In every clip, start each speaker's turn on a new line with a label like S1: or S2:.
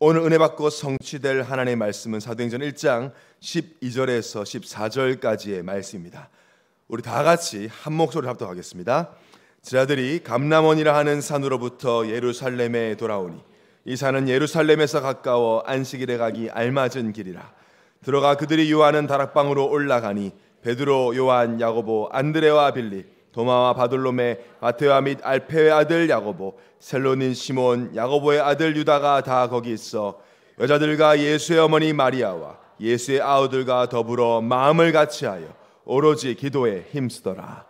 S1: 오늘 은혜 받고 성취될 하나님의 말씀은 사도행전 1장 12절에서 14절까지의 말씀입니다. 우리 다 같이 한 목소리로 합독하겠습니다. 제자들이 감람원이라 하는 산으로부터 예루살렘에 돌아오니 이 산은 예루살렘에서 가까워 안식일에 가기 알맞은 길이라 들어가 그들이 요하는 다락방으로 올라가니 베드로, 요한, 야고보, 안드레와 빌립 도마와 바돌롬의 아테와 및 알페의 아들 야고보, 셀로닌 시몬, 야고보의 아들 유다가 다 거기 있어 여자들과 예수의 어머니 마리아와 예수의 아우들과 더불어 마음을 같이하여 오로지 기도에 힘쓰더라.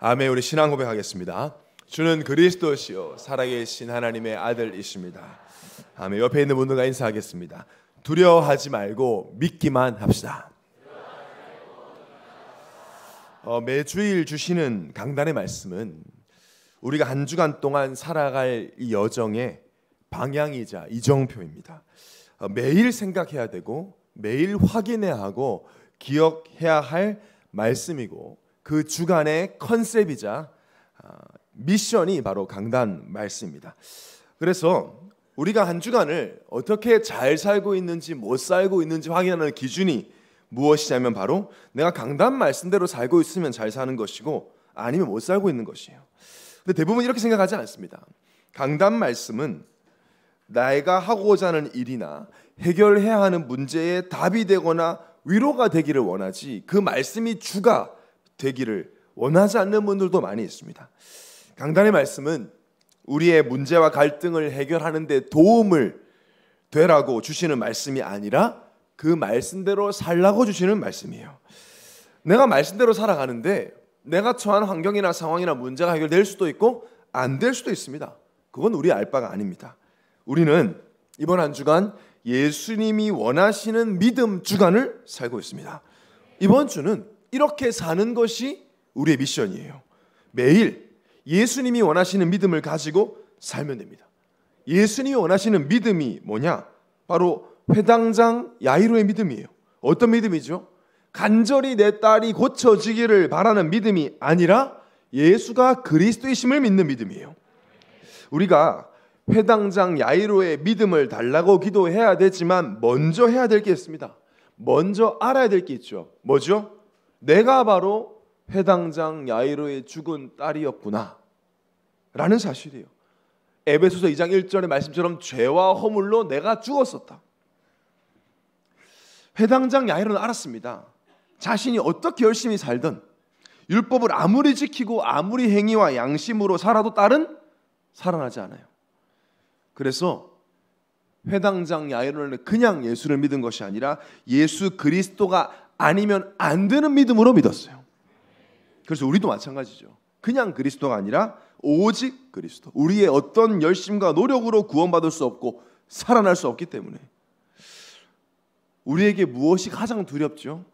S1: 아멘. 우리 신앙 고백하겠습니다. 주는 그리스도시요 살아계신 하나님의 아들이십니다. 아멘. 옆에 있는 분들과 인사하겠습니다. 두려워하지 말고 믿기만 합시다. 어, 매주일 주시는 강단의 말씀은 우리가 한 주간 동안 살아갈 이 여정의 방향이자 이정표입니다. 어, 매일 생각해야 되고 매일 확인해야 하고 기억해야 할 말씀이고 그 주간의 컨셉이자 어, 미션이 바로 강단 말씀입니다. 그래서 우리가 한 주간을 어떻게 잘 살고 있는지 못 살고 있는지 확인하는 기준이 무엇이냐면 바로 내가 강단 말씀대로 살고 있으면 잘 사는 것이고 아니면 못 살고 있는 것이에요. 근데 대부분 이렇게 생각하지 않습니다. 강단 말씀은 나 내가 하고자 하는 일이나 해결해야 하는 문제에 답이 되거나 위로가 되기를 원하지 그 말씀이 주가 되기를 원하지 않는 분들도 많이 있습니다. 강단의 말씀은 우리의 문제와 갈등을 해결하는 데 도움을 되라고 주시는 말씀이 아니라 그 말씀대로 살라고 주시는 말씀이에요. 내가 말씀대로 살아가는데 내가 처한 환경이나 상황이나 문제가 해결될 수도 있고 안 될 수도 있습니다. 그건 우리 알 바가 아닙니다. 우리는 이번 한 주간 예수님이 원하시는 믿음 주간을 살고 있습니다. 이번 주는 이렇게 사는 것이 우리의 미션이에요. 매일 예수님이 원하시는 믿음을 가지고 살면 됩니다. 예수님이 원하시는 믿음이 뭐냐? 바로 회당장 야이로의 믿음이에요. 어떤 믿음이죠? 간절히 내 딸이 고쳐지기를 바라는 믿음이 아니라 예수가 그리스도이심을 믿는 믿음이에요. 우리가 회당장 야이로의 믿음을 달라고 기도해야 되지만 먼저 해야 될 게 있습니다. 먼저 알아야 될 게 있죠. 뭐죠? 내가 바로 회당장 야이로의 죽은 딸이었구나. 라는 사실이에요. 에베소서 2장 1절의 말씀처럼 죄와 허물로 내가 죽었었다. 회당장 야이로는 알았습니다. 자신이 어떻게 열심히 살든 율법을 아무리 지키고 아무리 행위와 양심으로 살아도 딸은 살아나지 않아요. 그래서 회당장 야이로는 그냥 예수를 믿은 것이 아니라 예수 그리스도가 아니면 안 되는 믿음으로 믿었어요. 그래서 우리도 마찬가지죠. 그냥 그리스도가 아니라 오직 그리스도. 우리의 어떤 열심과 노력으로 구원받을 수 없고 살아날 수 없기 때문에 우리에게 무엇이 가장 두렵죠?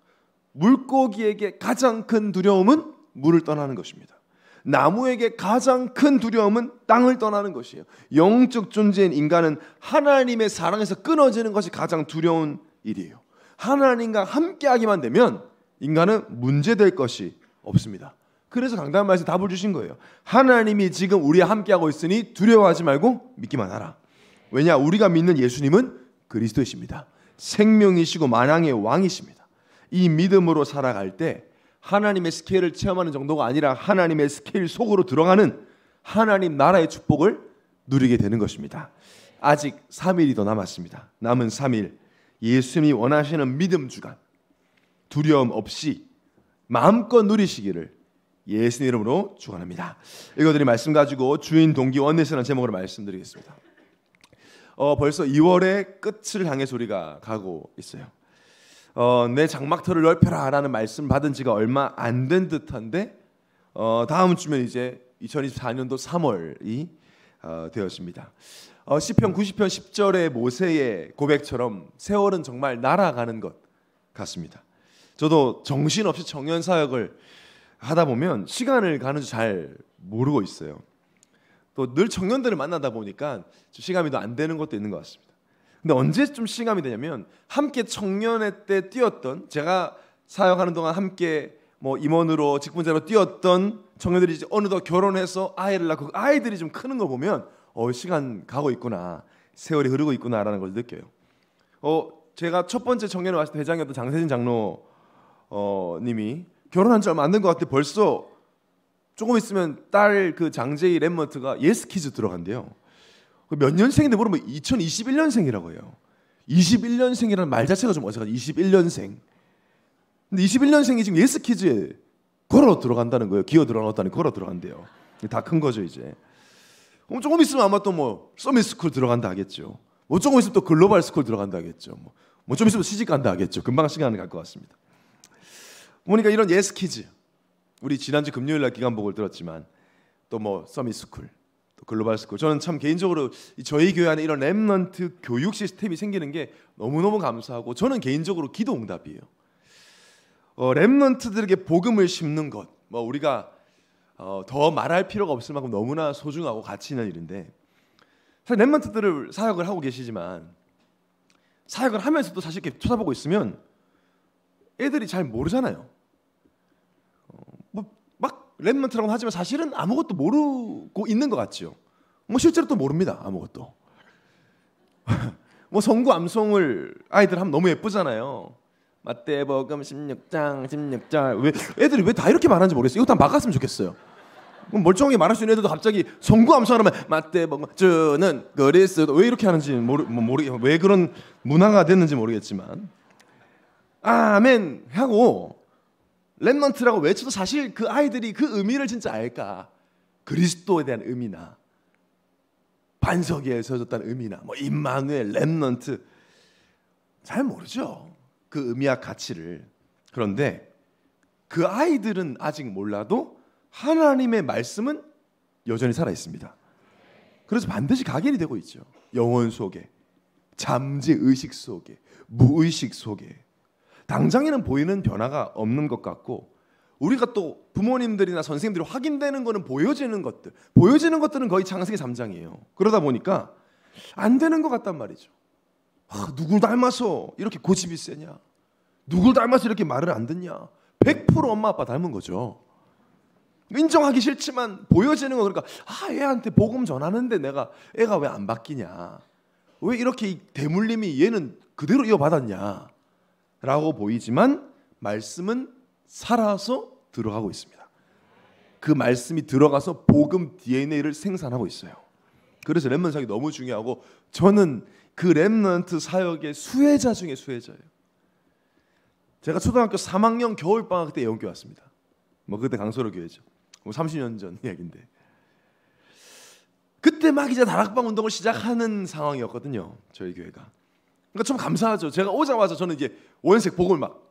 S1: 물고기에게 가장 큰 두려움은 물을 떠나는 것입니다. 나무에게 가장 큰 두려움은 땅을 떠나는 것이에요. 영적 존재인 인간은 하나님의 사랑에서 끊어지는 것이 가장 두려운 일이에요. 하나님과 함께하기만 되면 인간은 문제될 것이 없습니다. 그래서 강단 말씀 답을 주신 거예요. 하나님이 지금 우리와 함께하고 있으니 두려워하지 말고 믿기만 하라. 왜냐 우리가 믿는 예수님은 그리스도이십니다. 생명이시고 만왕의 왕이십니다. 이 믿음으로 살아갈 때 하나님의 스케일을 체험하는 정도가 아니라 하나님의 스케일 속으로 들어가는 하나님 나라의 축복을 누리게 되는 것입니다. 아직 3일이 더 남았습니다. 남은 3일 예수님이 원하시는 믿음 주간 두려움 없이 마음껏 누리시기를 예수님 이름으로 축원합니다. 이것들이 말씀 가지고 주인 동기 원내서는 제목으로 말씀드리겠습니다. 어, 벌써 2월의 끝을 향해서 우리가 가고 있어요. 어, 내 장막터를 넓혀라라는 말씀 받은 지가 얼마 안 된 듯한데 어, 다음 주면 이제 2024년도 3월이 어, 되었습니다. 어, 시편 90편 10절의 모세의 고백처럼 세월은 정말 날아가는 것 같습니다. 저도 정신없이 정연 사역을 하다 보면 시간을 가는 줄잘 모르고 있어요. 또늘 청년들을 만나다 보니까 좀 시감이 더안 되는 것도 있는 것 같습니다. 근데 언제 좀 시감이 되냐면 함께 청년회 때 뛰었던 제가 사역하는 동안 함께 뭐 임원으로 직분자로 뛰었던 청년들이 이제 어느덧 결혼해서 아이를 낳고 그 아이들이 좀 크는 거 보면 어 시간 가고 있구나 세월이 흐르고 있구나라는 걸 느껴요. 어 제가 첫 번째 청년회 왔을 때 회장이었던 장세진 장로 님이 결혼한 지 얼마 안 된 것 같아 벌써 조금 있으면 딸 그 장제이 랩먼트가 예스키즈 들어간대요. 그 몇 년생인데 물으면 2021년생이라고 해요. 21년생이라는 말 자체가 좀어색한죠 21년생. 근데 21년생이 지금 예스키즈에 걸어 들어간다는 거예요. 기어 들어갔다는 걸어 들어간대요. 다 큰 거죠 이제. 그럼 뭐 조금 있으면 아마 또 뭐 서밋 스쿨 들어간다 하겠죠. 뭐 조금 있으면 또 글로벌 스쿨 들어간다 하겠죠. 뭐좀 뭐 있으면 시집 간다 하겠죠. 금방 시간을 갈것 같습니다. 보니까 이런 예스키즈 우리 지난주 금요일 날 기간복을 들었지만 또 뭐 서밋스쿨, 또 글로벌 스쿨. 저는 참 개인적으로 저희 교회 안에 이런 렘넌트 교육 시스템이 생기는 게 너무너무 감사하고 저는 개인적으로 기도 응답이에요. 어, 렘넌트들에게 복음을 심는 것. 뭐 우리가 어, 더 말할 필요가 없을 만큼 너무나 소중하고 가치 있는 일인데 사실 렘넌트들을 사역을 하고 계시지만 사역을 하면서도 사실 이렇게 쳐다보고 있으면 애들이 잘 모르잖아요. 랩먼트라고 하지만 사실은 아무것도 모르고 있는 것 같죠. 뭐 실제로 또 모릅니다. 아무것도. 뭐 성구 암송을 아이들 하면 너무 예쁘잖아요. 마태복음 16장 16절 왜 애들이 왜 다 이렇게 말하는지 모르겠어요. 이거 다 막았으면 좋겠어요. 멀쩡하게 말할 수 있는 애들도 갑자기 성구 암송하면 마태복음 주는 그리스도 왜 이렇게 하는지 모르 뭐 모르 왜 그런 문화가 됐는지 모르겠지만 아멘 하고 렘넌트라고 외쳐도 사실 그 아이들이 그 의미를 진짜 알까? 그리스도에 대한 의미나 반석 에 서졌다는 의미나 뭐 임마누엘, 렘넌트 잘 모르죠. 그 의미와 가치를. 그런데 그 아이들은 아직 몰라도 하나님의 말씀은 여전히 살아 있습니다. 그래서 반드시 각인이 되고 있죠. 영혼 속에, 잠재 의식 속에, 무의식 속에. 당장에는 보이는 변화가 없는 것 같고 우리가 또 부모님들이나 선생님들이 확인되는 거는 보여지는 것들 보여지는 것들은 거의 창세기 3장이에요 그러다 보니까 안 되는 것 같단 말이죠 아, 누굴 닮아서 이렇게 고집이 세냐 누굴 닮아서 이렇게 말을 안 듣냐 100% 엄마 아빠 닮은 거죠 인정하기 싫지만 보여지는 거 그러니까 아 애한테 복음 전하는데 내가 애가 왜 안 바뀌냐 왜 이렇게 대물림이 얘는 그대로 이어받았냐 라고 보이지만 말씀은 살아서 들어가고 있습니다. 그 말씀이 들어가서 복음 DNA를 생산하고 있어요. 그래서 렘넌트 사역이 너무 중요하고 저는 그 렘넌트 사역의 수혜자 중에 수혜자예요. 제가 초등학교 3학년 겨울 방학 때 영교 왔습니다. 뭐 그때 강서로 교회죠. 뭐 30년 전 이야기인데. 그때 막 이제 다락방 운동을 시작하는 상황이었거든요. 저희 교회가. 그러니까 좀 감사하죠. 제가 오자마자 저는 이제 원색 복음을 막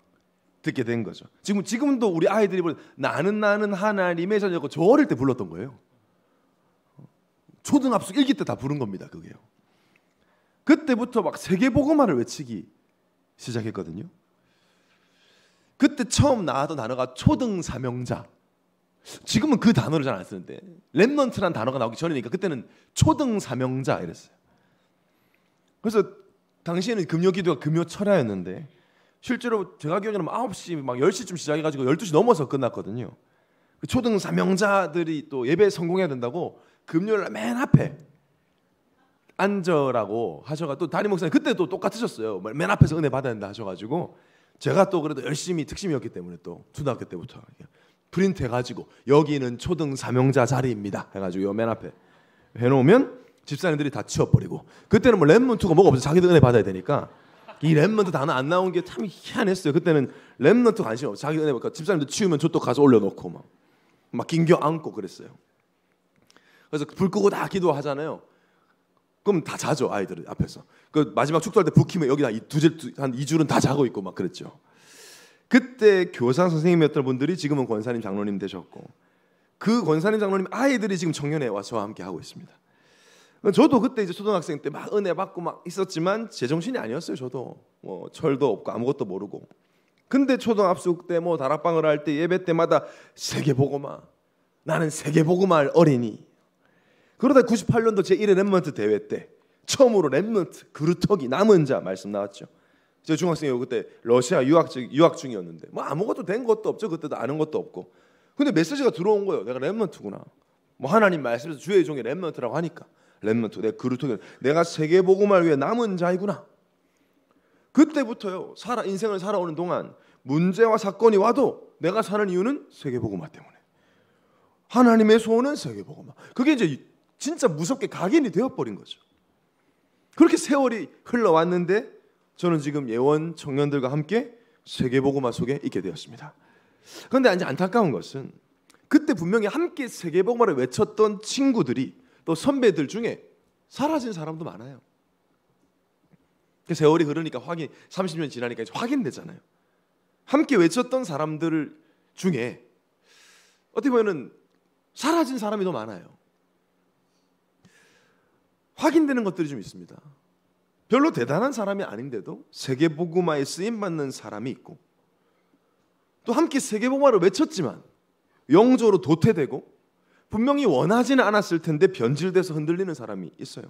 S1: 듣게 된 거죠. 지금 지금도 우리 아이들이 부르 나는 나는 하나님의 자녀고 저 어릴 때 불렀던 거예요. 초등학생 1기 때 다 부른 겁니다. 그게요. 그때부터 막 세계 복음화를 외치기 시작했거든요. 그때 처음 나왔던 단어가 초등 사명자. 지금은 그 단어를 잘 안 쓰는데 랩넌트란 단어가 나오기 전이니까 그때는 초등 사명자 이랬어요. 그래서 당시에는 금요 기도가 금요 철야였는데 실제로 제가 기억하면 9시 막 10시쯤 시작해 가지고 12시 넘어서 끝났거든요. 그 초등 사명자들이 또 예배에 성공해야 된다고 금요일 맨 앞에 앉으라고 하셔가 또 담임 목사님 그때 도 똑같으셨어요. 맨 앞에서 은혜 받아야 된다 하셔가지고 제가 또 그래도 열심히 특심이었기 때문에 또 초등학교 때부터 프린트 해가지고 여기는 초등 사명자 자리입니다 해가지고 요 맨 앞에 해놓으면 집사님들이 다 치워버리고 그때는 뭐 랩몬트가 뭐가 없어 자기들 은혜 받아야 되니까 이렘먼트 단어 안 나온 게 참 희한했어요 그때는 렘먼트 관심 없어 자기 은혜 받까 집사님들 치우면 저 또 가서 올려놓고 막 막 긴겨 안고 그랬어요 그래서 불 끄고 다 기도하잖아요 그럼 다 자죠 아이들 앞에서 그 마지막 축도할 때부키면 여기 다두줄 한 이줄은 다 자고 있고 막 그랬죠 그때 교사 선생님이었던 분들이 지금은 권사님 장로님 되셨고 그 권사님 장로님 아이들이 지금 청년회와 저와 함께 하고 있습니다 저도 그때 이제 초등학생 때 막 은혜 받고 막 있었지만 제정신이 아니었어요. 저도 뭐 철도 없고 아무것도 모르고. 근데 초등합숙 때 뭐 다락방을 할 때 예배 때마다 세계보고마 나는 세계보고마할 어린이. 그러다 98년도 제 1회 랩먼트 대회 때 처음으로 랩먼트 그루터기 남은 자 말씀 나왔죠. 저중학생이 그때 러시아 유학, 유학 중이었는데 뭐 아무것도 된 것도 없죠. 그때도 아는 것도 없고. 근데 메시지가 들어온 거예요. 내가 랩먼트구나. 뭐 하나님 말씀에서 주의 종이 랩먼트라고 하니까. 렘넌트, 내 그루토기, 내가 세계 복음을 위해 남은 자이구나. 그때부터요 살아 인생을 살아오는 동안 문제와 사건이 와도 내가 사는 이유는 세계 복음화 때문에 하나님의 소원은 세계 복음화. 그게 이제 진짜 무섭게 각인이 되어버린 거죠. 그렇게 세월이 흘러왔는데 저는 지금 예원 청년들과 함께 세계 복음화 속에 있게 되었습니다. 그런데 이제 안타까운 것은 그때 분명히 함께 세계 복음화를 외쳤던 친구들이 또 선배들 중에 사라진 사람도 많아요. 그 세월이 흐르니까 확인 30년 지나니까 이제 확인되잖아요. 함께 외쳤던 사람들 중에 어떻게 보면은 사라진 사람이 더 많아요. 확인되는 것들이 좀 있습니다. 별로 대단한 사람이 아닌데도 세계 복음화에 쓰임 받는 사람이 있고 또 함께 세계 복음화를 외쳤지만 영적으로 도태되고 분명히 원하지는 않았을 텐데 변질돼서 흔들리는 사람이 있어요.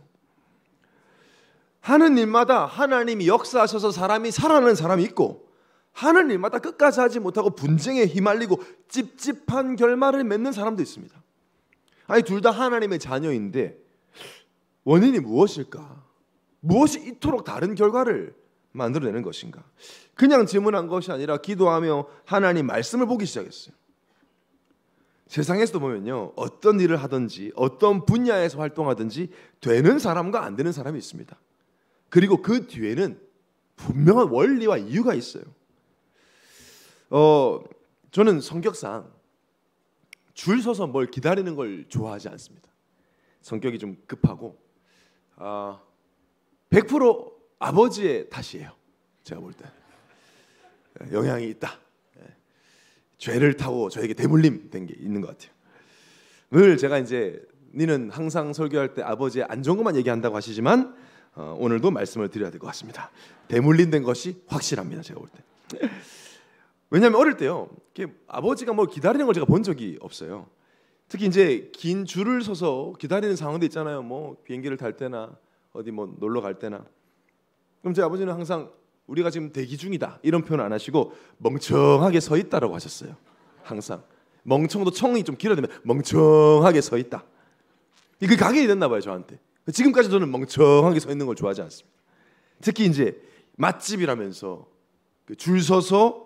S1: 하는 일마다 하나님이 역사하셔서 사람이 살아나는 사람이 있고 하는 일마다 끝까지 하지 못하고 분쟁에 휘말리고 찝찝한 결말을 맺는 사람도 있습니다. 아니 둘 다 하나님의 자녀인데 원인이 무엇일까? 무엇이 이토록 다른 결과를 만들어내는 것인가? 그냥 질문한 것이 아니라 기도하며 하나님 말씀을 보기 시작했어요. 세상에서도 보면요. 어떤 일을 하든지 어떤 분야에서 활동하든지 되는 사람과 안 되는 사람이 있습니다. 그리고 그 뒤에는 분명한 원리와 이유가 있어요. 어, 저는 성격상 줄 서서 뭘 기다리는 걸 좋아하지 않습니다. 성격이 좀 급하고 아, 100% 아버지의 탓이에요. 제가 볼 때. 영향이 있다. 죄를 타고 저에게 대물림 된 게 있는 것 같아요. 늘 제가 이제 니는 항상 설교할 때 아버지의 안 좋은 것만 얘기한다고 하시지만 어, 오늘도 말씀을 드려야 될 것 같습니다. 대물림된 것이 확실합니다. 제가 볼 때. 왜냐하면 어릴 때요, 아버지가 뭐 기다리는 걸 제가 본 적이 없어요. 특히 이제 긴 줄을 서서 기다리는 상황도 있잖아요. 뭐 비행기를 탈 때나 어디 뭐 놀러 갈 때나. 그럼 제 아버지는 항상 우리가 지금 대기 중이다 이런 표현 안 하시고 멍청하게 서 있다라고 하셨어요. 항상 멍청도 청이 좀 길어지면 멍청하게 서 있다. 이게 가게 됐나 봐요 저한테. 지금까지 저는 멍청하게 서 있는 걸 좋아하지 않습니다. 특히 이제 맛집이라면서 그 줄 서서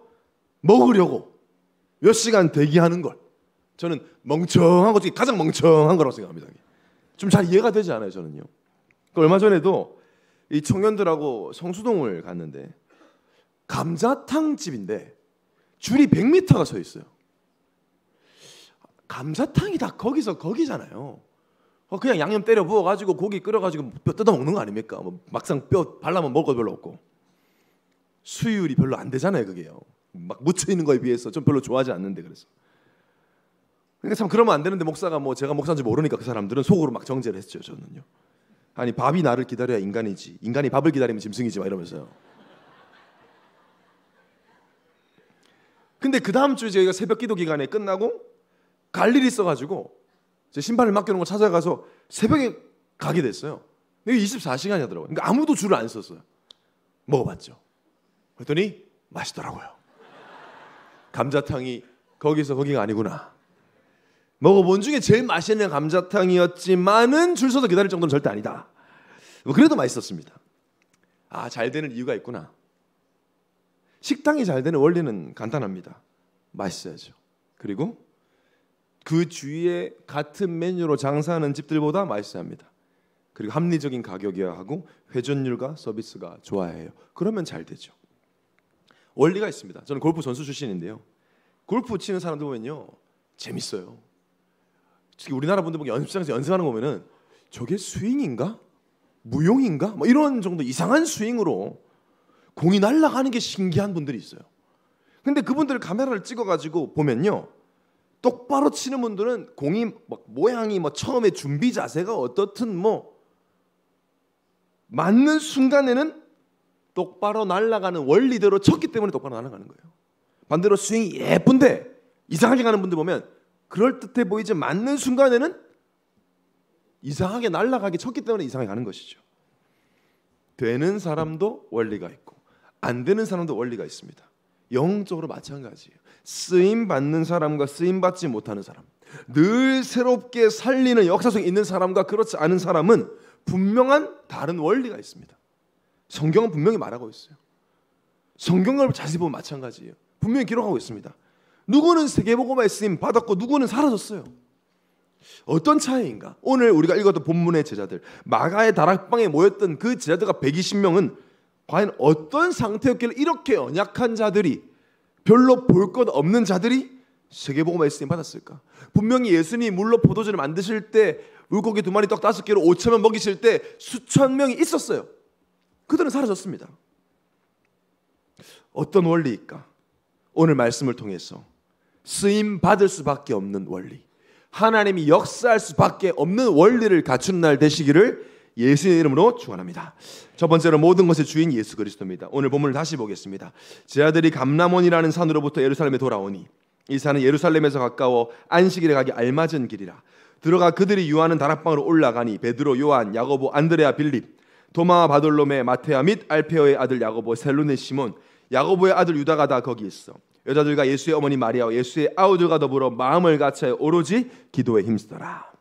S1: 먹으려고 몇 시간 대기하는 걸 저는 멍청한 것 중에 가장 멍청한 거라고 생각합니다. 좀 잘 이해가 되지 않아요 저는요. 그 얼마 전에도 이 청년들하고 성수동을 갔는데 감자탕 집인데 줄이 100m가 서 있어요. 감자탕이 다 거기서 거기잖아요. 어, 그냥 양념 때려 부어가지고 고기 끓여가지고 뼈 뜯어 먹는 거 아닙니까? 뭐 막상 뼈 발라면 먹을 거 별로 없고 수율이 별로 안 되잖아요, 그게요. 어, 막 묻혀 있는 거에 비해서 좀 별로 좋아하지 않는데 그래서. 그러니까 참 그러면 안 되는데 목사가 뭐 제가 목사인지 모르니까 그 사람들은 속으로 막 정죄를 했죠 저는요. 아니 밥이 나를 기다려야 인간이지. 인간이 밥을 기다리면 짐승이지 막 이러면서요. 근데 그 다음 주에 저희가 새벽 기도 기간에 끝나고 갈 일이 있어가지고 제 신발을 맡겨놓은 걸 찾아가서 새벽에 가게 됐어요. 이게 24시간이더라고요. 그러니까 아무도 줄을 안 썼어요. 먹어봤죠. 그랬더니 맛있더라고요. 감자탕이 거기서 거기가 아니구나. 먹어본 중에 제일 맛있는 감자탕이었지만은 줄 서서 기다릴 정도는 절대 아니다. 뭐 그래도 맛있었습니다. 아, 잘 되는 이유가 있구나. 식당이 잘 되는 원리는 간단합니다. 맛있어야죠. 그리고 그 주위에 같은 메뉴로 장사하는 집들보다 맛있어야 합니다. 그리고 합리적인 가격이어야 하고 회전율과 서비스가 좋아야 해요. 그러면 잘 되죠. 원리가 있습니다. 저는 골프 선수 출신인데요. 골프 치는 사람들 보면요. 재밌어요. 특히 우리나라 분들 보기 연습장에서 연습하는 거 보면은 저게 스윙인가? 무용인가? 뭐 이런 정도 이상한 스윙으로 공이 날아가는 게 신기한 분들이 있어요. 근데 그분들 카메라를 찍어가지고 보면요. 똑바로 치는 분들은 공이 막 모양이 뭐 처음에 준비 자세가 어떻든 뭐 맞는 순간에는 똑바로 날아가는 원리대로 쳤기 때문에 똑바로 날아가는 거예요. 반대로 스윙이 예쁜데 이상하게 가는 분들 보면 그럴듯해 보이지 맞는 순간에는 이상하게 날아가기 쳤기 때문에 이상하게 가는 것이죠. 되는 사람도 원리가 있고 안 되는 사람도 원리가 있습니다. 영적으로 마찬가지예요. 쓰임 받는 사람과 쓰임 받지 못하는 사람, 늘 새롭게 살리는 역사성 있는 사람과 그렇지 않은 사람은 분명한 다른 원리가 있습니다. 성경은 분명히 말하고 있어요. 성경을 자세히 보면 마찬가지예요. 분명히 기록하고 있습니다. 누구는 세계복음화 쓰임 받았고 누구는 사라졌어요. 어떤 차이인가? 오늘 우리가 읽었던 본문의 제자들, 마가의 다락방에 모였던 그 제자들과 120명은 과연 어떤 상태였길래 이렇게 연약한 자들이 별로 볼 것 없는 자들이 세계복음화 쓰임 받았을까? 분명히 예수님 물로 포도주를 만드실 때 물고기 두 마리 떡 다섯 개로 5천 원 먹이실 때 수천 명이 있었어요. 그들은 사라졌습니다. 어떤 원리일까? 오늘 말씀을 통해서 쓰임 받을 수밖에 없는 원리, 하나님이 역사할 수밖에 없는 원리를 갖춘 날 되시기를 예수의 이름으로 축원합니다. 첫 번째로 모든 것의 주인 예수 그리스도입니다. 오늘 본문을 다시 보겠습니다. 제 아들이 감람원이라는 산으로부터 예루살렘에 돌아오니 이 산은 예루살렘에서 가까워 안식일에 가기 알맞은 길이라 들어가 그들이 유하는 다락방으로 올라가니 베드로, 요한, 야고보, 안드레아, 빌립, 도마와 바돌롬의 마테아 및 알페어의 아들 야고보, 셀론의 시몬, 야고보의 아들 유다가 다 거기 있어. 여자들과 예수의 어머니 마리아와 예수의 아우들과 더불어 마음을 같이 오로지 기도에 힘쓰더라.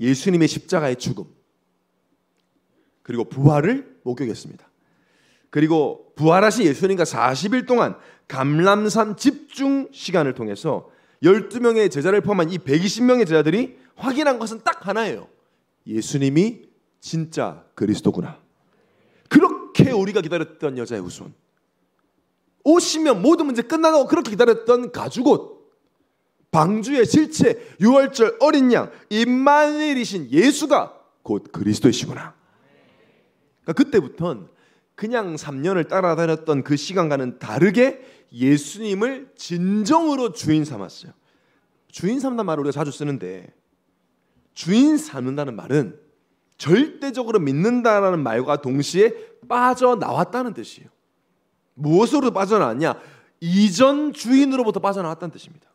S1: 예수님의 십자가의 죽음 그리고 부활을 목격했습니다. 그리고 부활하신 예수님과 40일 동안 감람산 집중 시간을 통해서 12명의 제자를 포함한 이 120명의 제자들이 확인한 것은 딱 하나예요. 예수님이 진짜 그리스도구나. 그렇게 우리가 기다렸던 여자의 후손. 오시면 모든 문제 끝나고 그렇게 기다렸던 가죽옷. 방주의 실체, 유월절 어린 양, 임마누엘이신 예수가 곧 그리스도이시구나. 그러니까 그때부턴 그냥 3년을 따라다녔던 그 시간과는 다르게 예수님을 진정으로 주인 삼았어요. 주인 삼는 말을 우리가 자주 쓰는데 주인 삼는다는 말은 절대적으로 믿는다라는 말과 동시에 빠져나왔다는 뜻이에요. 무엇으로 빠져나왔냐? 이전 주인으로부터 빠져나왔다는 뜻입니다.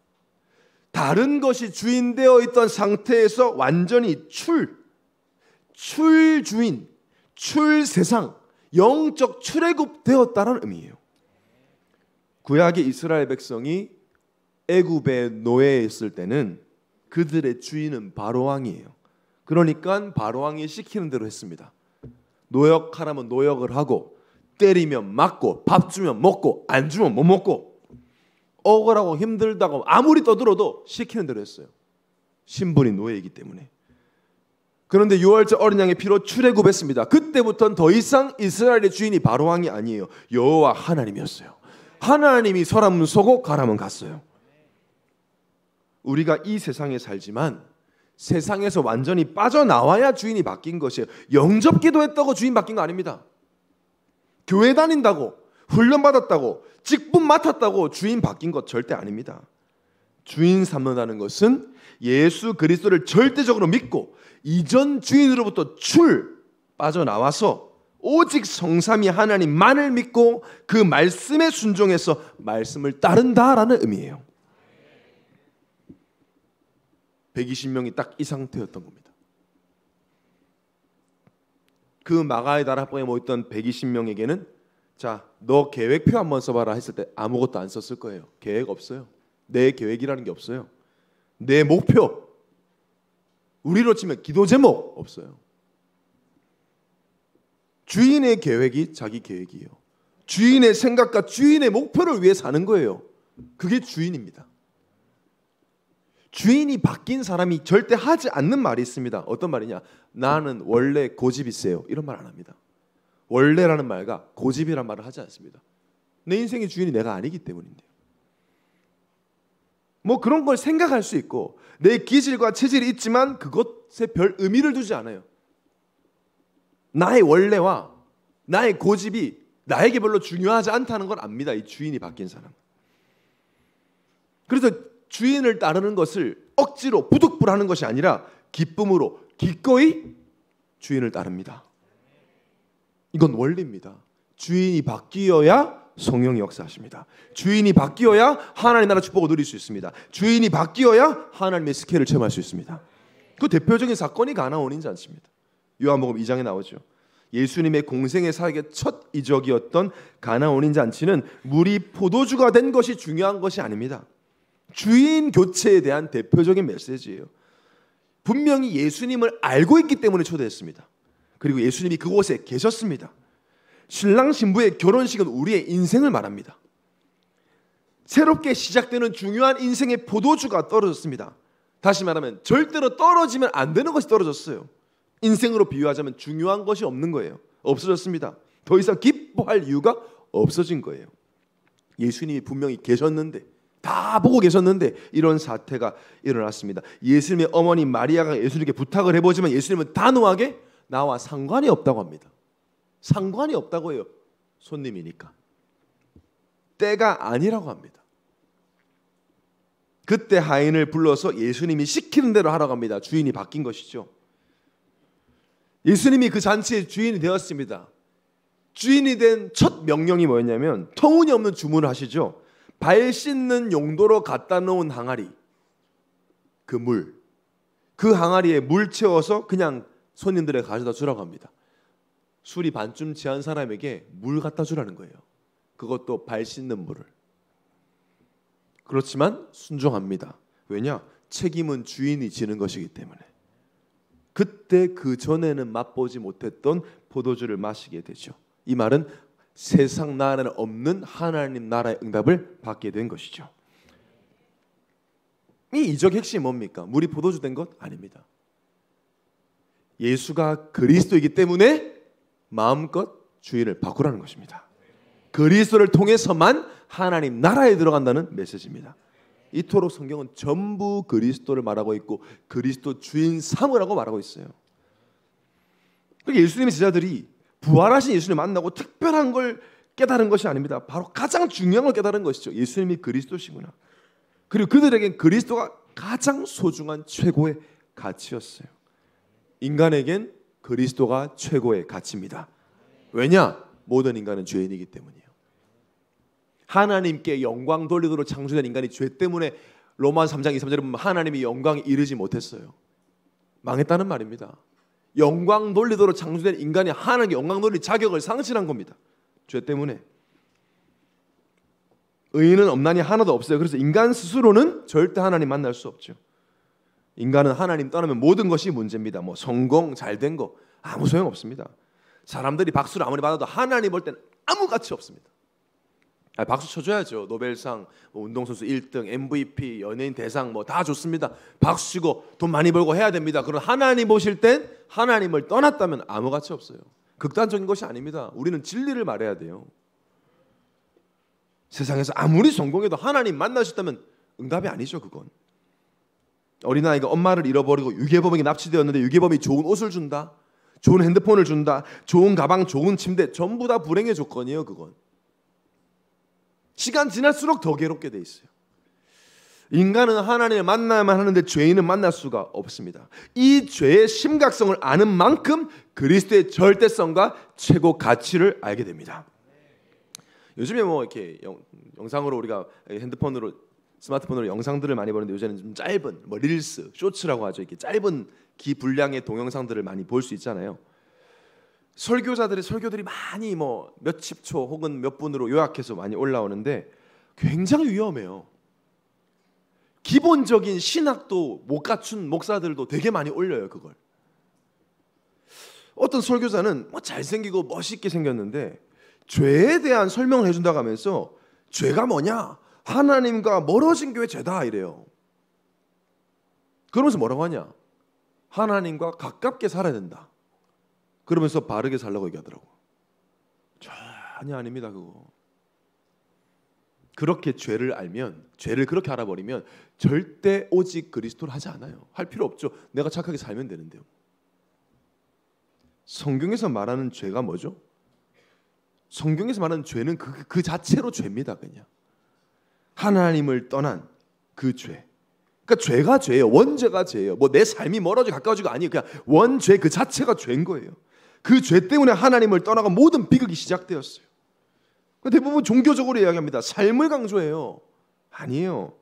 S1: 다른 것이 주인되어 있던 상태에서 완전히 출, 출주인, 출세상, 영적 출애굽되었다는 의미예요. 구약의 이스라엘 백성이 애굽의 노예에 있을 때는 그들의 주인은 바로 왕이에요. 그러니까 바로 왕이 시키는 대로 했습니다. 노역하라면 노역을 하고 때리면 맞고 밥 주면 먹고 안 주면 못 먹고 억울하고 힘들다고 아무리 떠들어도 시키는 대로 했어요. 신분이 노예이기 때문에. 그런데 6월절 어린 양의 피로 출애굽했습니다. 그때부터는 더 이상 이스라엘의 주인이 바로 왕이 아니에요. 여호와 하나님이었어요. 하나님이 서람은 서고 가람은 갔어요. 우리가 이 세상에 살지만 세상에서 완전히 빠져나와야 주인이 바뀐 것이에요. 영접 기도했다고 주인 바뀐 거 아닙니다. 교회 다닌다고, 훈련받았다고, 직분 맡았다고 주인 바뀐 것 절대 아닙니다. 주인 삼는다는 것은 예수 그리스도를 절대적으로 믿고 이전 주인으로부터 출 빠져나와서 오직 성삼이 하나님만을 믿고 그 말씀에 순종해서 말씀을 따른다라는 의미예요. 120명이 딱 이 상태였던 겁니다. 그 마가의 나라 방에 모였던 120명에게는 자, 너 계획표 한번 써봐라 했을 때 아무것도 안 썼을 거예요. 계획 없어요. 내 계획이라는 게 없어요. 내 목표. 우리로 치면 기도 제목 없어요. 주인의 계획이 자기 계획이에요. 주인의 생각과 주인의 목표를 위해 사는 거예요. 그게 주인입니다. 주인이 바뀐 사람이 절대 하지 않는 말이 있습니다. 어떤 말이냐? 나는 원래 고집이 세요. 이런 말 안 합니다. 원래라는 말과 고집이란 말을 하지 않습니다. 내 인생의 주인이 내가 아니기 때문인데요. 뭐 그런 걸 생각할 수 있고 내 기질과 체질이 있지만 그것에 별 의미를 두지 않아요. 나의 원래와 나의 고집이 나에게 별로 중요하지 않다는 걸 압니다. 이 주인이 바뀐 사람. 그래서 주인을 따르는 것을 억지로 부득불하는 것이 아니라 기쁨으로 기꺼이 주인을 따릅니다. 이건 원리입니다. 주인이 바뀌어야 성령이 역사하십니다. 주인이 바뀌어야 하나님 나라 축복을 누릴 수 있습니다. 주인이 바뀌어야 하나님의 스케일을 체험할 수 있습니다. 그 대표적인 사건이 가나온인지 않습니다. 요한복음 2장에 나오죠. 예수님의 공생의 사역의 첫 이적이었던 가나온인 잔치는 물이 포도주가 된 것이 중요한 것이 아닙니다. 주인 교체에 대한 대표적인 메시지예요. 분명히 예수님을 알고 있기 때문에 초대했습니다. 그리고 예수님이 그곳에 계셨습니다. 신랑 신부의 결혼식은 우리의 인생을 말합니다. 새롭게 시작되는 중요한 인생의 포도주가 떨어졌습니다. 다시 말하면 절대로 떨어지면 안 되는 것이 떨어졌어요. 인생으로 비유하자면 중요한 것이 없는 거예요. 없어졌습니다. 더 이상 기뻐할 이유가 없어진 거예요. 예수님이 분명히 계셨는데 다 보고 계셨는데 이런 사태가 일어났습니다. 예수님의 어머니 마리아가 예수님께 부탁을 해보지만 예수님은 단호하게 나와 상관이 없다고 합니다. 상관이 없다고 해요. 손님이니까. 때가 아니라고 합니다. 그때 하인을 불러서 예수님이 시키는 대로 하라고 합니다. 주인이 바뀐 것이죠. 예수님이 그 잔치의 주인이 되었습니다. 주인이 된 첫 명령이 뭐였냐면 통운이 없는 주문을 하시죠. 발 씻는 용도로 갖다 놓은 항아리 그 물, 그 항아리에 물 채워서 그냥 손님들에 가져다 주라고 합니다. 술이 반쯤 취한 사람에게 물 갖다 주라는 거예요. 그것도 발 씻는 물을. 그렇지만 순종합니다. 왜냐? 책임은 주인이 지는 것이기 때문에. 그때 그 전에는 맛보지 못했던 포도주를 마시게 되죠. 이 말은 세상 나라는 없는 하나님 나라의 응답을 받게 된 것이죠. 이 이적 핵심이 뭡니까? 물이 포도주 된 것 아닙니다. 예수가 그리스도이기 때문에 마음껏 주의를 바꾸라는 것입니다. 그리스도를 통해서만 하나님 나라에 들어간다는 메시지입니다. 이토록 성경은 전부 그리스도를 말하고 있고 그리스도 주인 삼으라고 말하고 있어요. 그 예수님의 제자들이 부활하신 예수님 만나고 특별한 걸 깨달은 것이 아닙니다. 바로 가장 중요한 걸 깨달은 것이죠. 예수님이 그리스도시구나. 그리고 그들에겐 그리스도가 가장 소중한 최고의 가치였어요. 인간에겐 그리스도가 최고의 가치입니다. 왜냐? 모든 인간은 죄인이기 때문이에요. 하나님께 영광 돌리도록 창조된 인간이 죄 때문에 로마 3장 23절에 보면 하나님이 영광에 이르지 못했어요. 망했다는 말입니다. 영광 돌리도록 창조된 인간이 하나님께 영광 돌릴 자격을 상실한 겁니다. 죄 때문에. 의인은 없나니 하나도 없어요. 그래서 인간 스스로는 절대 하나님 만날 수 없죠. 인간은 하나님 떠나면 모든 것이 문제입니다. 뭐 성공, 잘된거 아무 소용 없습니다. 사람들이 박수를 아무리 받아도 하나님 볼 때는 아무 가치 없습니다. 아니, 박수 쳐줘야죠. 노벨상, 뭐 운동선수 1등, MVP, 연예인 대상 뭐 다 좋습니다. 박수 치고 돈 많이 벌고 해야 됩니다. 그런 하나님 보실 땐 하나님을 떠났다면 아무 가치 없어요. 극단적인 것이 아닙니다. 우리는 진리를 말해야 돼요. 세상에서 아무리 성공해도 하나님 만나셨다면 응답이 아니죠, 그건. 어린아이가 엄마를 잃어버리고 유괴범에게 납치되었는데 유괴범이 좋은 옷을 준다. 좋은 핸드폰을 준다. 좋은 가방, 좋은 침대 전부 다 불행의 조건이에요, 그건. 시간 지날수록 더 괴롭게 돼 있어요. 인간은 하나님을 만나야만 하는데 죄인은 만날 수가 없습니다. 이 죄의 심각성을 아는 만큼 그리스도의 절대성과 최고 가치를 알게 됩니다. 요즘에 뭐 이렇게 영, 영상으로 우리가 핸드폰으로 스마트폰으로 영상들을 많이 보는데 요새는 좀 짧은 뭐 릴스, 쇼츠라고 하죠. 이렇게 짧은 기 분량의 동영상들을 많이 볼 수 있잖아요. 설교자들의 설교들이 많이 뭐 몇십 초 혹은 몇 분으로 요약해서 많이 올라오는데 굉장히 위험해요. 기본적인 신학도 못 갖춘 목사들도 되게 많이 올려요 그걸. 어떤 설교자는 뭐 잘생기고 멋있게 생겼는데 죄에 대한 설명을 해준다고 하면서 죄가 뭐냐 하나님과 멀어진 교회 죄다 이래요. 그러면서 뭐라고 하냐? 하나님과 가깝게 살아야 된다. 그러면서 바르게 살라고 얘기하더라고. 전혀 아닙니다 그거. 그렇게 죄를 알면 죄를 그렇게 알아버리면 절대 오직 그리스도를 하지 않아요. 할 필요 없죠. 내가 착하게 살면 되는데요. 성경에서 말하는 죄가 뭐죠? 성경에서 말하는 죄는 그, 그 자체로 죄입니다. 그냥 하나님을 떠난 그 죄. 그러니까 죄가 죄예요. 원죄가 죄예요. 뭐 내 삶이 멀어지 고 가까워지고 아니에요. 그냥 원죄 그 자체가 죄인 거예요. 그 죄 때문에 하나님을 떠나가 모든 비극이 시작되었어요. 대부분 종교적으로 이야기합니다. 삶을 강조해요. 아니에요.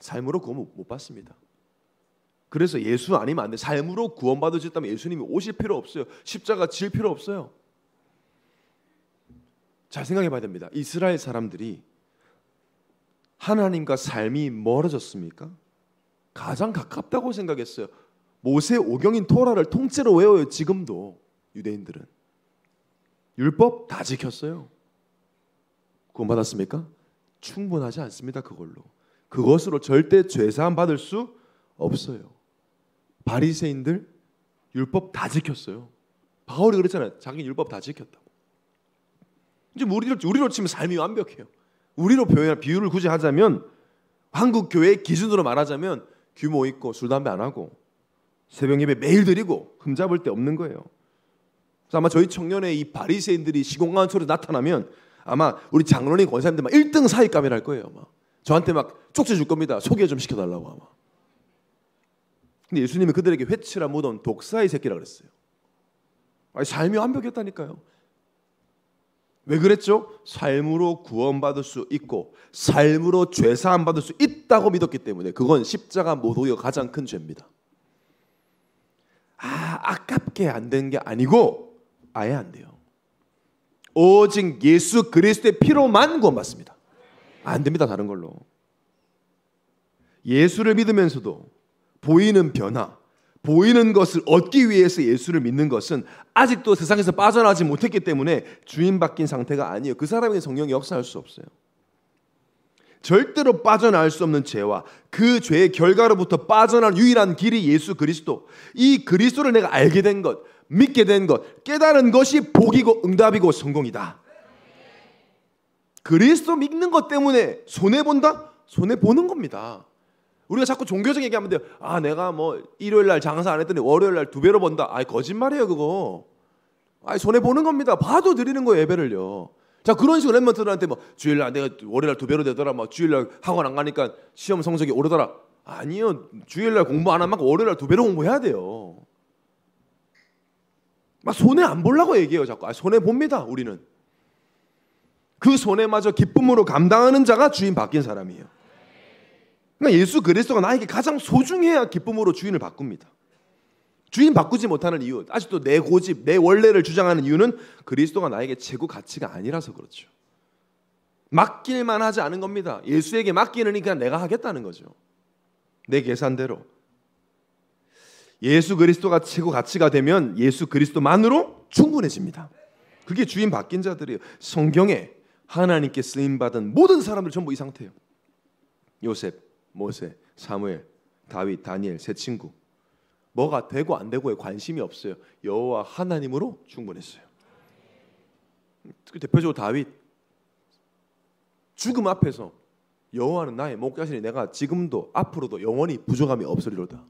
S1: 삶으로 구원 못 받습니다. 그래서 예수 아니면 안 돼. 삶으로 구원받으셨다면 예수님이 오실 필요 없어요. 십자가 질 필요 없어요. 잘 생각해 봐야 됩니다. 이스라엘 사람들이 하나님과 삶이 멀어졌습니까? 가장 가깝다고 생각했어요. 모세 오경인 토라를 통째로 외워요. 지금도 유대인들은 율법 다 지켰어요. 구원받았습니까? 충분하지 않습니다. 그걸로. 그것으로 절대 죄사함 받을 수 없어요. 바리새인들 율법 다 지켰어요. 바울이 그랬잖아요. 자기 율법 다 지켰다고. 이제 뭐 우리로 우리로 치면 삶이 완벽해요. 우리로 표현 비유를 굳이 하자면 한국 교회 기준으로 말하자면 규모 있고 술 담배 안 하고 새벽 예배 매일 드리고 흠잡을 데 없는 거예요. 그래서 아마 저희 청년의 이 바리새인들이 시공간처럼 나타나면 아마 우리 장로님 권사님들 막 1등 사익감이랄 거예요. 막 저한테 막 쪽지 줄 겁니다. 소개 좀 시켜달라고 아마. 근데 예수님은 그들에게 회치라 묻은 독사의 새끼라 그랬어요. 아니, 삶이 완벽했다니까요. 왜 그랬죠? 삶으로 구원받을 수 있고 삶으로 죄사함 받을 수 있다고 믿었기 때문에 그건 십자가 모독이 가장 큰 죄입니다. 아, 아깝게 안 된 게 아니고 아예 안 돼요. 오직 예수 그리스도의 피로만 구원받습니다. 안 됩니다. 다른 걸로. 예수를 믿으면서도 보이는 변화, 보이는 것을 얻기 위해서 예수를 믿는 것은 아직도 세상에서 빠져나지 못했기 때문에 주인 바뀐 상태가 아니에요. 그 사람에게 성령이 역사할 수 없어요. 절대로 빠져나수 없는 죄와 그 죄의 결과로부터 빠져나 유일한 길이 예수 그리스도. 이 그리스도를 내가 알게 된 것, 믿게 된 것, 깨달은 것이 복이고 응답이고 성공이다. 그리스도 믿는 것 때문에 손해 본다? 손해 보는 겁니다. 우리가 자꾸 종교적 얘기하면 돼요. 아, 내가 뭐 일요일 날 장사 안 했더니 월요일 날 두 배로 번다. 아이 거짓말이에요, 그거. 아이 손해 보는 겁니다. 봐도 드리는 거예요, 예배를요. 자, 그런 식으로 랩먼트들한테 뭐 주일 날 내가 월요일 날 두 배로 되더라. 뭐 주일 날 학원 안 가니까 시험 성적이 오르더라. 아니요. 주일 날 공부 안한 만큼 월요일 날 두 배로 공부해야 돼요. 막 손해 안 보려고 얘기해요, 자꾸. 아, 손해 봅니다, 우리는. 그 손해마저 기쁨으로 감당하는 자가 주인 바뀐 사람이에요. 그러니까 예수 그리스도가 나에게 가장 소중해야 기쁨으로 주인을 바꿉니다. 주인 바꾸지 못하는 이유, 아직도 내 고집, 내 원래를 주장하는 이유는 그리스도가 나에게 최고 가치가 아니라서 그렇죠. 맡길만 하지 않은 겁니다. 예수에게 맡기는니까 내가 하겠다는 거죠. 내 계산대로. 예수 그리스도가 최고 가치가 되면 예수 그리스도만으로 충분해집니다. 그게 주인 바뀐 자들이에요. 성경에 하나님께 쓰임 받은 모든 사람들 전부 이 상태예요. 요셉, 모세, 사무엘, 다윗, 다니엘 세 친구. 뭐가 되고 안 되고에 관심이 없어요. 여호와 하나님으로 충분했어요. 대표적으로 다윗 죽음 앞에서 여호와는 나의 목자시니 내가 지금도 앞으로도 영원히 부족함이 없으리로다.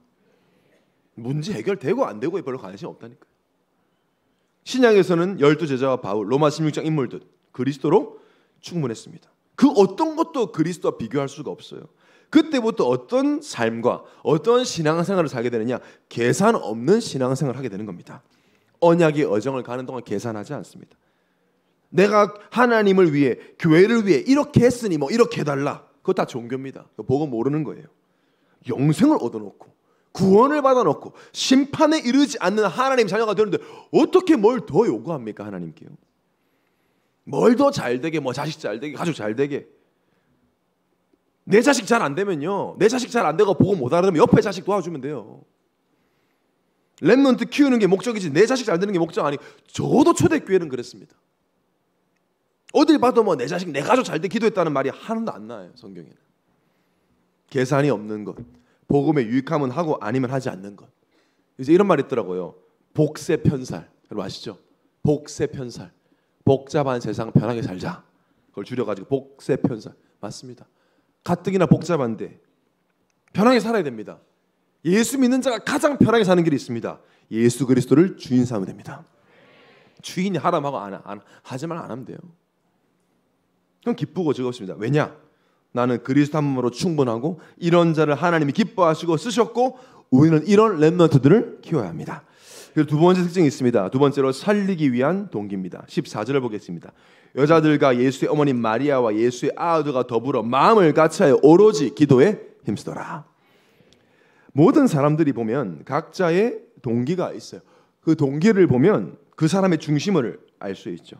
S1: 문제 해결되고 안 되고에 별로 관심 없다니까 신약에서는 열두 제자와 바울, 로마 16장 인물들 그리스도로 충분했습니다. 그 어떤 것도 그리스도와 비교할 수가 없어요. 그때부터 어떤 삶과 어떤 신앙생활을 살게 되느냐? 계산 없는 신앙생활을 하게 되는 겁니다. 언약의 어정을 가는 동안 계산하지 않습니다. 내가 하나님을 위해 교회를 위해 이렇게 했으니 뭐 이렇게 해달라. 그거 다 종교입니다. 보고 모르는 거예요. 영생을 얻어놓고 구원을 받아놓고 심판에 이르지 않는 하나님 자녀가 되는데 어떻게 뭘 더 요구합니까 하나님께요? 뭘더잘 되게 뭐 자식 잘 되게 가족 잘 되게 내 자식 잘 안 되면요 내 자식 잘 안 되고 보고 못 알아들으면 옆에 자식 도와주면 돼요 랩넌트 키우는 게 목적이지 내 자식 잘 되는 게 목적 아니 저도 초대교회는 그랬습니다 어딜 봐도 뭐 내 자식 내 가족 잘돼 기도했다는 말이 하나도 안 나와요 성경에는 계산이 없는 것 복음에 유익함은 하고 아니면 하지 않는 것 이제 이런 말이 있더라고요 복세 편살 여러분 아시죠 복세 편살 복잡한 세상 편하게 살자. 그걸 줄여가지고 복세 편사 맞습니다. 가뜩이나 복잡한데 편하게 살아야 됩니다. 예수 믿는 자가 가장 편하게 사는 길이 있습니다. 예수 그리스도를 주인 삼으면 됩니다. 주인이 하라고 안, 안, 하지만 안 하면 돼요. 그럼 기쁘고 즐겁습니다. 왜냐? 나는 그리스도 한 몸으로 충분하고 이런 자를 하나님이 기뻐하시고 쓰셨고 우리는 이런 렘넌트들을 키워야 합니다. 그리고 두 번째 특징이 있습니다. 두 번째로 살리기 위한 동기입니다. 14절을 보겠습니다. 여자들과 예수의 어머니 마리아와 예수의 아우드가 더불어 마음을 같이하여 오로지 기도에 힘쓰더라. 모든 사람들이 보면 각자의 동기가 있어요. 그 동기를 보면 그 사람의 중심을 알 수 있죠.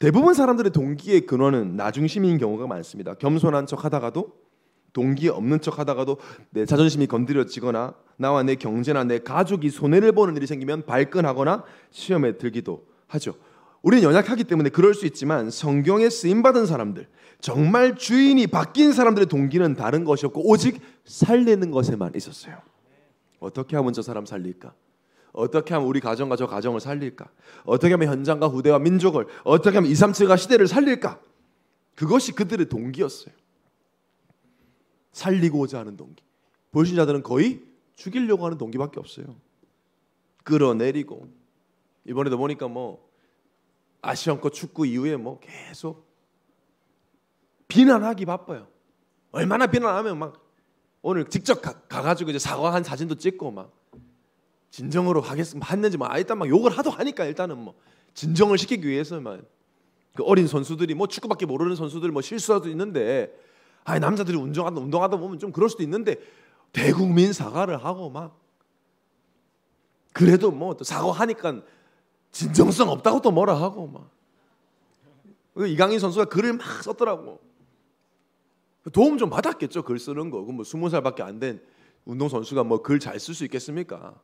S1: 대부분 사람들의 동기의 근원은 나중심인 경우가 많습니다. 겸손한 척 하다가도 동기 없는 척 하다가도 내 자존심이 건드려지거나 나와 내 경제나 내 가족이 손해를 보는 일이 생기면 발끈하거나 시험에 들기도 하죠. 우리는 연약하기 때문에 그럴 수 있지만 성경에 쓰임 받은 사람들, 정말 주인이 바뀐 사람들의 동기는 다른 것이었고 오직 살리는 것에만 있었어요. 어떻게 하면 저 사람 살릴까? 어떻게 하면 우리 가정과 저 가정을 살릴까? 어떻게 하면 현장과 후대와 민족을 어떻게 하면 2, 3층과 시대를 살릴까? 그것이 그들의 동기였어요. 살리고자 하는 동기. 보신 자들은 거의 죽이려고 하는 동기밖에 없어요. 끌어내리고 이번에도 보니까 뭐 아시안컵 축구 이후에 뭐 계속 비난하기 바빠요. 얼마나 비난하면 막 오늘 직접 가, 가지고 이제 사과한 사진도 찍고 막 진정으로 하겠으면 했는지 막 뭐 일단 막 욕을 하도 하니까 일단은 뭐 진정을 시키기 위해서만 그 어린 선수들이 뭐 축구밖에 모르는 선수들 뭐실 수도 있는데 아 남자들이 운동하다 운동하다 보면 좀 그럴 수도 있는데 대국민 사과를 하고 막 그래도 뭐 사과하니까 진정성 없다고 또 뭐라 하고 막 그 이강인 선수가 글을 막 썼더라고 도움 좀 받았겠죠 글 쓰는 거그 뭐 스무 살밖에 안 된 운동 선수가 뭐 글 잘 쓸 수 있겠습니까?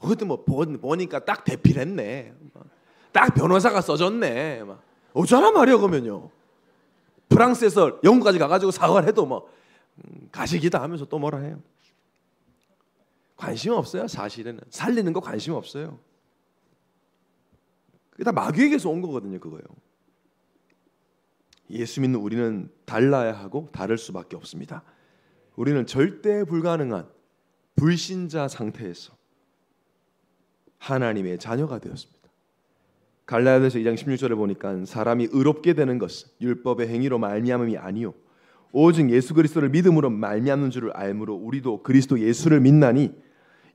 S1: 그것도 뭐 보니까 딱 대필했네 딱 변호사가 써줬네 어쩌나 말이야 그러면요 프랑스에서 영국까지 가가지고 사과를 해도 뭐 음, 가식이다 하면서 또 뭐라 해요. 관심 없어요. 사실은 살리는 거 관심 없어요. 그게 다 마귀에게서 온 거거든요. 그거요. 예수 믿는 우리는 달라야 하고 다를 수밖에 없습니다. 우리는 절대 불가능한 불신자 상태에서 하나님의 자녀가 되었습니다. 갈라디아서 2장 16절에 보니까 사람이 의롭게 되는 것은 율법의 행위로 말미암음이 아니요 오직 예수 그리스도를 믿음으로 말미암는 줄을 알므로 우리도 그리스도 예수를 믿나니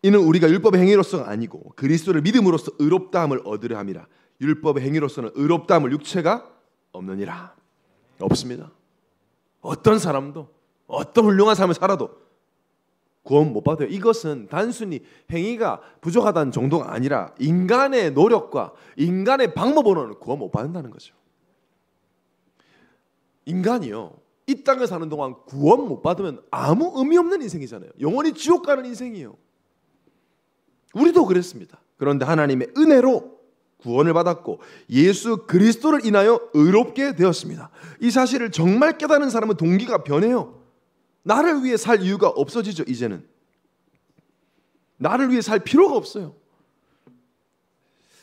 S1: 이는 우리가 율법의 행위로서가 아니고 그리스도를 믿음으로써 의롭다함을 얻으려 함이라. 율법의 행위로서는 의롭다함을 육체가 없느니라. 없습니다. 어떤 사람도 어떤 훌륭한 삶을 살아도 구원 못 받아요. 이것은 단순히 행위가 부족하다는 정도가 아니라 인간의 노력과 인간의 방법으로는 구원 못 받는다는 거죠. 인간이요. 이 땅에 사는 동안 구원 못 받으면 아무 의미 없는 인생이잖아요. 영원히 지옥 가는 인생이에요. 우리도 그랬습니다. 그런데 하나님의 은혜로 구원을 받았고 예수 그리스도를 인하여 의롭게 되었습니다. 이 사실을 정말 깨닫는 사람은 동기가 변해요. 나를 위해 살 이유가 없어지죠, 이제는. 나를 위해 살 필요가 없어요.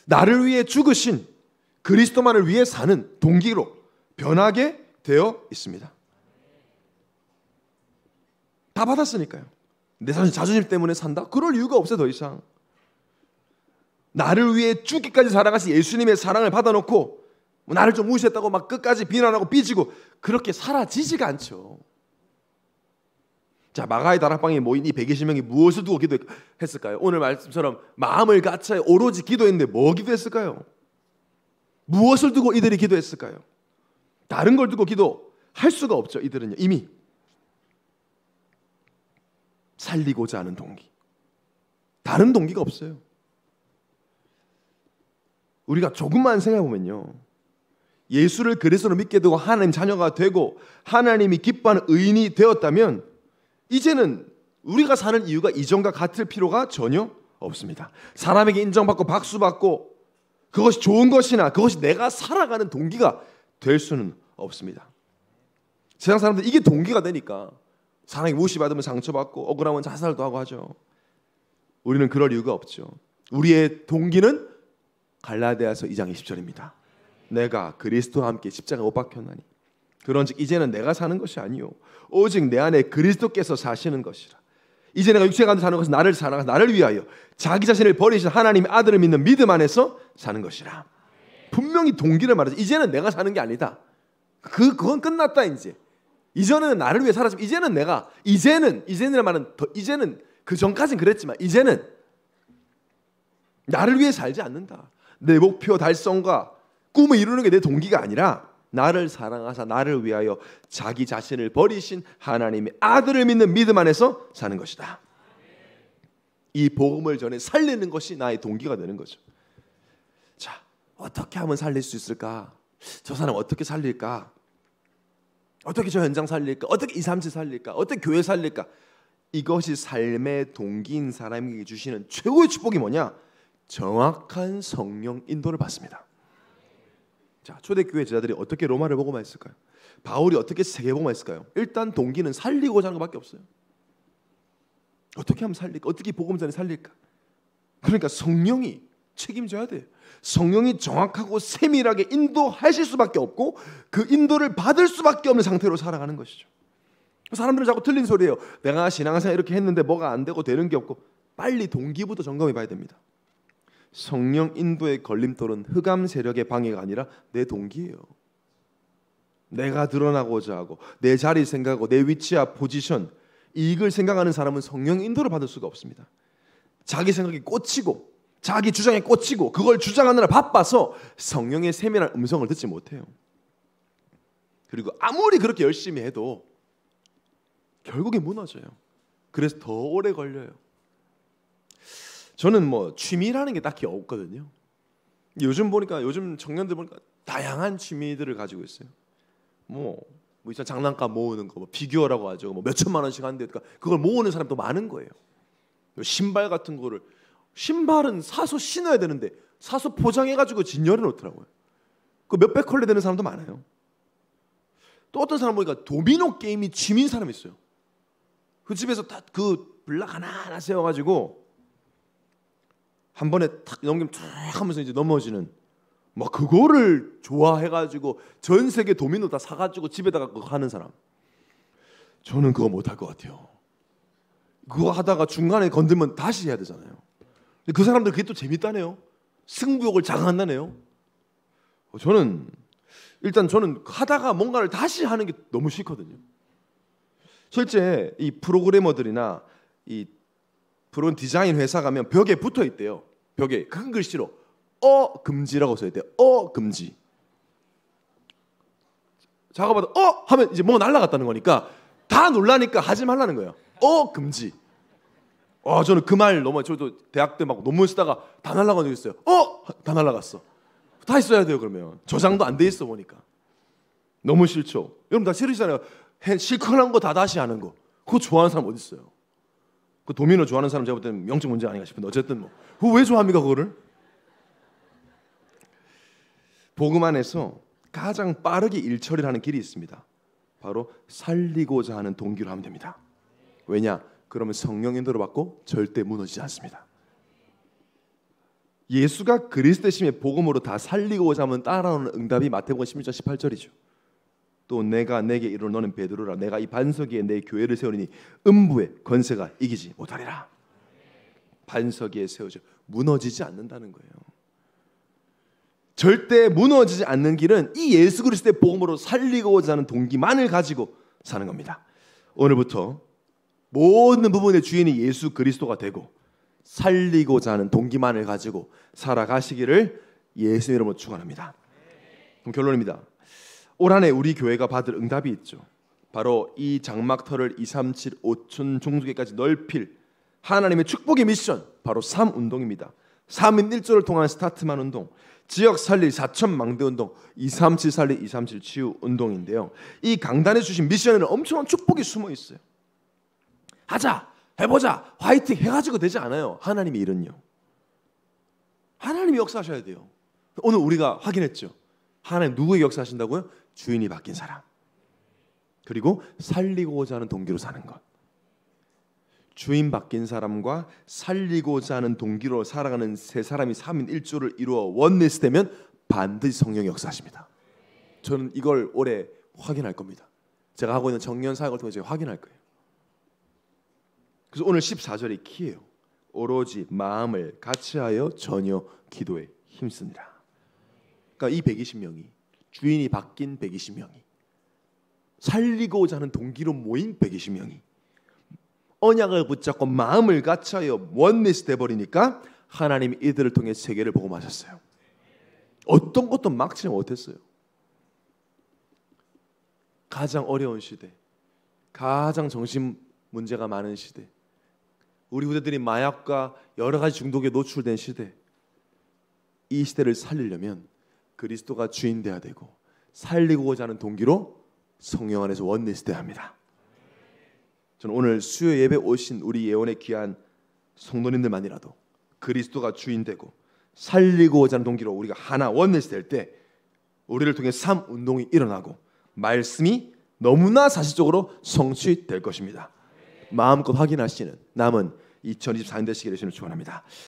S1: 나를 위해 죽으신 그리스도만을 위해 사는 동기로 변하게 되어 있습니다. 다 받았으니까요. 내 자존심 때문에 산다? 그럴 이유가 없어요, 더 이상. 나를 위해 죽기까지 사랑하신 예수님의 사랑을 받아놓고 뭐 나를 좀 무시했다고 막 끝까지 비난하고 삐지고 그렇게 사라지지가 않죠. 자 마가의 다락방에 모인 이 120명이 무엇을 두고 기도했을까요? 오늘 말씀처럼 마음을 갖춰 오로지 기도했는데 뭐 기도했을까요? 무엇을 두고 이들이 기도했을까요? 다른 걸 두고 기도할 수가 없죠. 이들은요 이미 살리고자 하는 동기, 다른 동기가 없어요. 우리가 조금만 생각해보면요. 예수를 그리스도로 믿게 되고 하나님 자녀가 되고 하나님이 기뻐하는 의인이 되었다면 이제는 우리가 사는 이유가 이전과 같을 필요가 전혀 없습니다. 사람에게 인정받고 박수받고 그것이 좋은 것이나 그것이 내가 살아가는 동기가 될 수는 없습니다. 세상 사람들 이게 동기가 되니까 사랑이 무시받으면 상처받고 억울하면 자살도 하고 하죠. 우리는 그럴 이유가 없죠. 우리의 동기는 갈라디아서 2장 20절입니다. 내가 그리스도와 함께 십자가에 못 박혔나니 그런즉 이제는 내가 사는 것이 아니요 오직 내 안에 그리스도께서 사시는 것이라. 이제 내가 육체가 사는 것은 나를 사랑하 나를 위하여 자기 자신을 버리신 하나님의 아들을 믿는 믿음 안에서 사는 것이라. 분명히 동기를 말하죠. 이제는 내가 사는 게 아니다. 그 그건 끝났다 이제. 이전에는 나를 위해 살았지만 이제는 내가 이제는 이제는 말은 더 이제는 그 전까진 그랬지만 이제는 나를 위해 살지 않는다. 내 목표 달성과 꿈을 이루는 게 내 동기가 아니라 나를 사랑하사 나를 위하여 자기 자신을 버리신 하나님의 아들을 믿는 믿음 안에서 사는 것이다. 이 복음을 전해 살리는 것이 나의 동기가 되는 거죠. 자, 어떻게 하면 살릴 수 있을까? 저 사람 어떻게 살릴까? 어떻게 저 현장 살릴까? 어떻게 이삼지 살릴까? 어떻게 교회 살릴까? 이것이 삶의 동기인 사람에게 주시는 최고의 축복이 뭐냐? 정확한 성령 인도를 받습니다. 자, 초대교회 제자들이 어떻게 로마를 보고만 했을까요? 바울이 어떻게 세계보고만 했을까요? 일단 동기는 살리고자 하는 것밖에 없어요. 어떻게 하면 살릴까? 어떻게 복음전에 살릴까? 그러니까 성령이 책임져야 돼. 성령이 정확하고 세밀하게 인도하실 수밖에 없고 그 인도를 받을 수밖에 없는 상태로 살아가는 것이죠. 사람들은 자꾸 틀린 소리예요. 내가 신앙생활 이렇게 했는데 뭐가 안 되고 되는 게 없고 빨리 동기부터 점검해 봐야 됩니다. 성령 인도의 걸림돌은 흑암 세력의 방해가 아니라 내 동기예요. 내가 드러나고자 하고 내 자리 생각하고 내 위치와 포지션 이익을 생각하는 사람은 성령 인도를 받을 수가 없습니다. 자기 생각이 꽂히고 자기 주장에 꽂히고 그걸 주장하느라 바빠서 성령의 세밀한 음성을 듣지 못해요. 그리고 아무리 그렇게 열심히 해도 결국에 무너져요. 그래서 더 오래 걸려요. 저는 뭐 취미라는 게 딱히 없거든요. 요즘 보니까 요즘 청년들 보니까 다양한 취미들을 가지고 있어요. 뭐, 뭐 이상 장난감 모으는 거, 뭐 비교라고 하죠. 뭐몇 천만 원씩 하는데 그니까 그걸 모으는 사람도 많은 거예요. 뭐 신발 같은 거를 신발은 사서 신어야 되는데 사서 포장해가지고 진열해 놓더라고요. 그 몇백 컬레 되는 사람도 많아요. 또 어떤 사람 보니까 도미노 게임이 취미인 사람 있어요. 그 집에서 다 그 블락 하나 하나 세워가지고 한 번에 탁 넘기면 쭉 하면서 이제 넘어지는 막 뭐 그거를 좋아해가지고 전 세계 도미노 다 사가지고 집에다가 그거 하는 사람 저는 그거 못할 것 같아요 그거 하다가 중간에 건들면 다시 해야 되잖아요 근데 그 사람들 그게 또 재밌다네요 승부욕을 자극한다네요 어, 저는 일단 저는 하다가 뭔가를 다시 하는 게 너무 싫거든요 실제 이 프로그래머들이나 이 프로그램 디자인 회사 가면 벽에 붙어 있대요 벽에 큰 글씨로 어 금지라고 써야 돼. 어 금지. 작업하다 어 하면 이제 뭐 날라갔다는 거니까 다 놀라니까 하지 말라는 거예요. 어 금지. 아 저는 그 말 너무 저도 대학 때 막 논문 쓰다가 다 날라간 적 있어요. 어다 날라갔어. 다 있어야 돼요 그러면 저장도 안 돼 있어 보니까 너무 싫죠. 여러분 다 싫으시잖아요. 실컷 한거 다 다시 하는 거. 그거 좋아하는 사람 어디 있어요? 그 도미노 좋아하는 사람 제가 볼 때는 영적 문제 아닌가 싶은데 어쨌든 뭐그왜 좋아합니까 그거를? 복음 안에서 가장 빠르게 일처리를 하는 길이 있습니다. 바로 살리고자 하는 동기로 하면 됩니다. 왜냐? 그러면 성령 인도를 받고 절대 무너지지 않습니다. 예수가 그리스도의 심의 복음으로 다 살리고자 하면 따라오는 응답이 마태복음 16장 18절이죠. 또 내가 내게 이르러 너는 베드로라 내가 이 반석 위에 내 교회를 세우리니 음부의 권세가 이기지 못하리라. 반석 위에 세워져 무너지지 않는다는 거예요. 절대 무너지지 않는 길은 이 예수 그리스도의 복음으로 살리고자 하는 동기만을 가지고 사는 겁니다. 오늘부터 모든 부분의 주인이 예수 그리스도가 되고 살리고자 하는 동기만을 가지고 살아가시기를 예수 이름으로 축원합니다. 그럼 결론입니다. 올 한해 우리 교회가 받을 응답이 있죠. 바로 이 장막터를 2, 3, 7, 5춘 종족에까지 넓힐 하나님의 축복의 미션 바로 삶 운동입니다. 3인 1조를 통한 스타트만 운동, 지역 살릴 4천 망대 운동, 237 살릴 237 치유 운동인데요. 이 강단에 주신 미션에는 엄청난 축복이 숨어 있어요. 하자, 해보자, 화이팅 해가지고 되지 않아요. 하나님이 일은요. 하나님이 역사하셔야 돼요. 오늘 우리가 확인했죠. 하나님 누구의 역사하신다고요? 주인이 바뀐 사람. 그리고 살리고자 하는 동기로 사는 것. 주인 바뀐 사람과 살리고자 하는 동기로 살아가는 세 사람이 3인 1조를 이루어 원리스 되면 반드시 성령이 역사하십니다. 저는 이걸 올해 확인할 겁니다. 제가 하고 있는 정년 사역을 통해서 확인할 거예요. 그래서 오늘 14절이 키예요. 오로지 마음을 같이하여 전혀 기도에 힘쓰니라. 그러니까 이 120명이 주인이 바뀐 120명이 살리고자 하는 동기로 모인 120명이 언약을 붙잡고 마음을 갖춰여 원리스 돼버리니까 하나님이 이들을 통해 세계를 복음하셨어요. 어떤 것도 막지 못했어요. 가장 어려운 시대, 가장 정신 문제가 많은 시대, 우리 후대들이 마약과 여러 가지 중독에 노출된 시대, 이 시대를 살리려면 그리스도가 주인 되어야 되고 살리고자 하는 동기로 성령 안에서 원리스 돼야 합니다. 저는 오늘 수요 예배 오신 우리 예원의 귀한 성도님들만이라도 그리스도가 주인 되고 살리고자 하는 동기로 우리가 하나 원리스 될때 우리를 통해 삶 운동이 일어나고 말씀이 너무나 사실적으로 성취될 것입니다. 마음껏 확인하시는 남은 2024년 되시기를 주원합니다